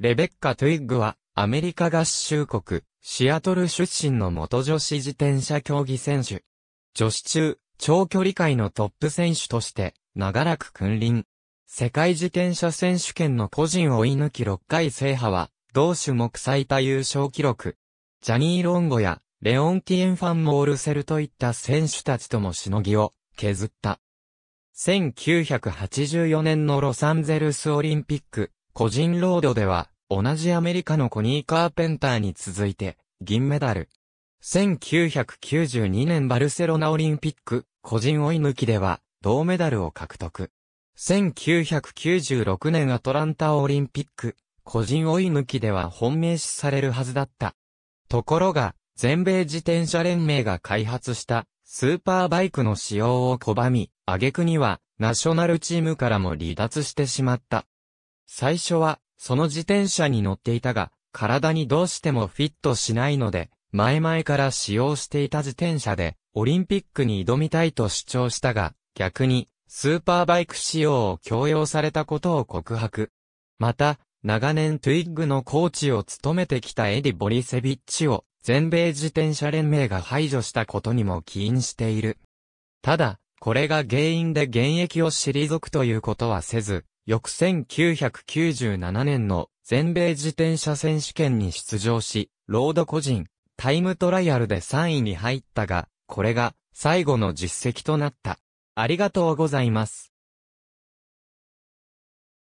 レベッカ・トゥイッグは、アメリカ合衆国、シアトル出身の元女子自転車競技選手。女子中、長距離界のトップ選手として、長らく君臨。世界自転車選手権の個人追い抜き6回制覇は、同種目最多優勝記録。ジャニー・ロンゴや、レオンティエン・ファン・モールセルといった選手たちともしのぎを削った。1984年のロサンゼルスオリンピック、個人ロードでは、同じアメリカのコニー・カーペンターに続いて、銀メダル。1992年バルセロナオリンピック、個人追い抜きでは、銅メダルを獲得。1996年アトランタオリンピック、個人追い抜きでは本命視されるはずだった。ところが、全米自転車連盟が開発したスーパーバイクの使用を拒み、挙句にはナショナルチームからも離脱してしまった。最初は、その自転車に乗っていたが、体にどうしてもフィットしないので、前々から使用していた自転車で、オリンピックに挑みたいと主張したが、逆に、スーパーバイク使用を強要されたことを告白。また、長年トゥイッグのコーチを務めてきたエディ・ボリセビッチを、全米自転車連盟が排除したことにも起因している。ただ、これが原因で現役を退くということはせず、翌1997年の全米自転車選手権に出場し、ロード個人、タイムトライアルで3位に入ったが、これが最後の実績となった。ありがとうございます。